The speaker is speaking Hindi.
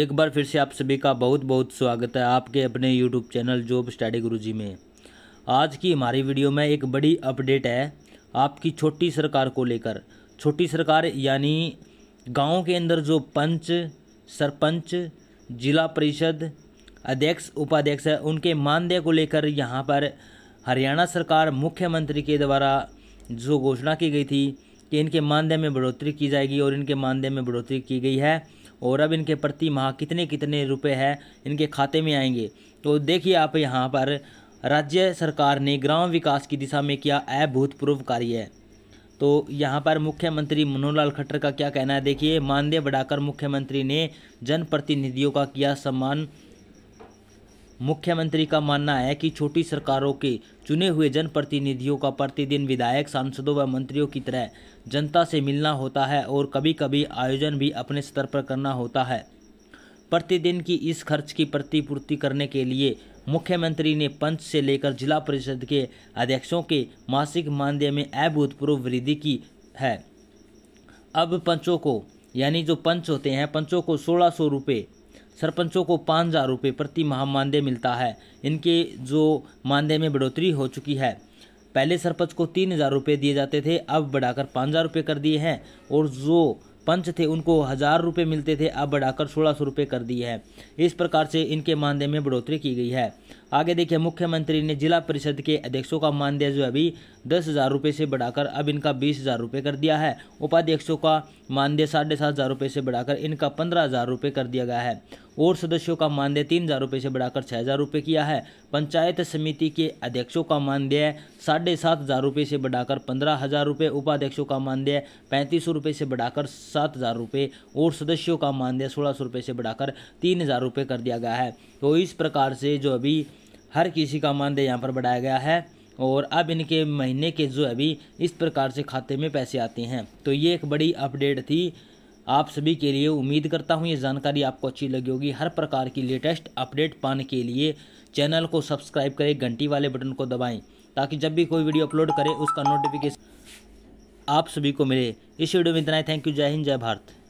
एक बार फिर से आप सभी का बहुत बहुत स्वागत है आपके अपने YouTube channel job study Guruji में आज की हमारी वीडियो में एक बड़ी अपडेट है आपकी छोटी सरकार को लेकर छोटी सरकार यानी गाँव के अंदर जो पंच सरपंच जिला परिषद अध्यक्ष उपाध्यक्ष है उनके मानदेय को लेकर यहाँ पर हरियाणा सरकार मुख्यमंत्री के द्वारा जो घोषणा की गई थी कि इनके मानदेय में बढ़ोतरी की जाएगी और इनके मानदेय में बढ़ोतरी की गई है और अब इनके प्रति माह कितने कितने रुपए हैं इनके खाते में आएंगे तो देखिए आप यहाँ पर राज्य सरकार ने ग्राम विकास की दिशा में किया अभूतपूर्व कार्य है तो यहाँ पर मुख्यमंत्री मनोहर लाल खट्टर का क्या कहना है देखिए मानदेय बढ़ाकर मुख्यमंत्री ने जनप्रतिनिधियों का किया सम्मान मुख्यमंत्री का मानना है कि छोटी सरकारों के चुने हुए जनप्रतिनिधियों का प्रतिदिन विधायक सांसदों व मंत्रियों की तरह जनता से मिलना होता है और कभी कभी आयोजन भी अपने स्तर पर करना होता है प्रतिदिन की इस खर्च की प्रतिपूर्ति करने के लिए मुख्यमंत्री ने पंच से लेकर जिला परिषद के अध्यक्षों के मासिक मानदेय में अभूतपूर्व वृद्धि की है अब पंचों को यानी जो पंच होते हैं पंचों को सोलह सौ रुपये सरपंचों को पाँच हज़ार रुपये प्रति माह मानदेय मिलता है इनके जो मानदेय में बढ़ोतरी हो चुकी है पहले सरपंच को तीन हज़ार रुपये दिए जाते थे अब बढ़ाकर पाँच हज़ार रुपये कर दिए हैं और जो पंच थे उनको हज़ार रुपये मिलते थे अब बढ़ाकर सोलह सौ रुपये कर दिए हैं इस प्रकार से इनके मानदेय में बढ़ोतरी की गई है आगे देखिए मुख्यमंत्री ने जिला परिषद के अध्यक्षों का मानदेय जो अभी दस हज़ार रुपये से बढ़ाकर अब इनका बीस हज़ार रुपये कर दिया है उपाध्यक्षों का मानदेय साढ़े सात हज़ार रुपये से बढ़ाकर इनका पंद्रह हज़ार रुपये कर दिया गया है और सदस्यों का मानदेय तीन हज़ार रुपये से बढ़ाकर छः हज़ार रुपये किया है पंचायत समिति के अध्यक्षों का मानदेय साढ़े सात हज़ार रुपये से बढ़ाकर पंद्रह हज़ार रुपये उपाध्यक्षों का मानदेय पैंतीस सौ रुपये से बढ़ाकर सात हज़ार रुपये और सदस्यों का मानदेय सोलह सौ रुपये से बढ़ाकर तीन हज़ार रुपये कर दिया गया है तो इस प्रकार से जो अभी हर किसी का मानदेय यहाँ पर बढ़ाया गया है और अब इनके महीने के जो अभी इस प्रकार से खाते में पैसे आते हैं तो ये एक बड़ी अपडेट थी आप सभी के लिए उम्मीद करता हूँ ये जानकारी आपको अच्छी लगी होगी हर प्रकार की लेटेस्ट अपडेट पाने के लिए चैनल को सब्सक्राइब करें घंटी वाले बटन को दबाएं ताकि जब भी कोई वीडियो अपलोड करें उसका नोटिफिकेशन आप सभी को मिले इस वीडियो में इतना ही थैंक यू जय हिंद जय भारत